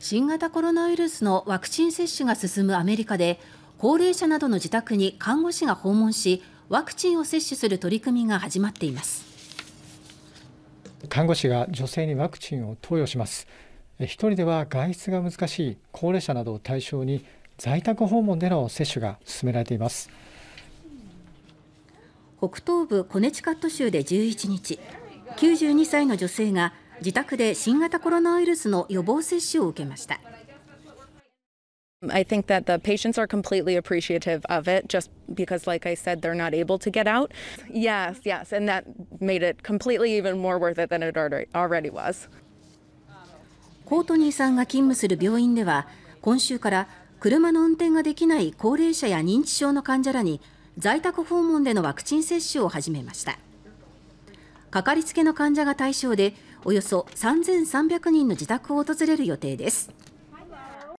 新型コロナウイルスのワクチン接種が進むアメリカで高齢者などの自宅に看護師が訪問しワクチンを接種する取り組みが始まっています看護師が女性にワクチンを投与します一人では外出が難しい高齢者などを対象に在宅訪問での接種が進められています北東部コネチカット州で11日92歳の女性が自宅で新型コロナウイルスの予防接種を受けました。I think that the patients are completely appreciative of it just because, like I said, they're not able to get out. Yes, yes, and that made it completely even more worth it than it already was. コートニーさんが勤務する病院では今週から車の運転ができない高齢者や認知症の患者らに在宅訪問でのワクチン接種を始めました。かかりつけの患者が対象でおよそ3300人の自宅を訪れる予定です。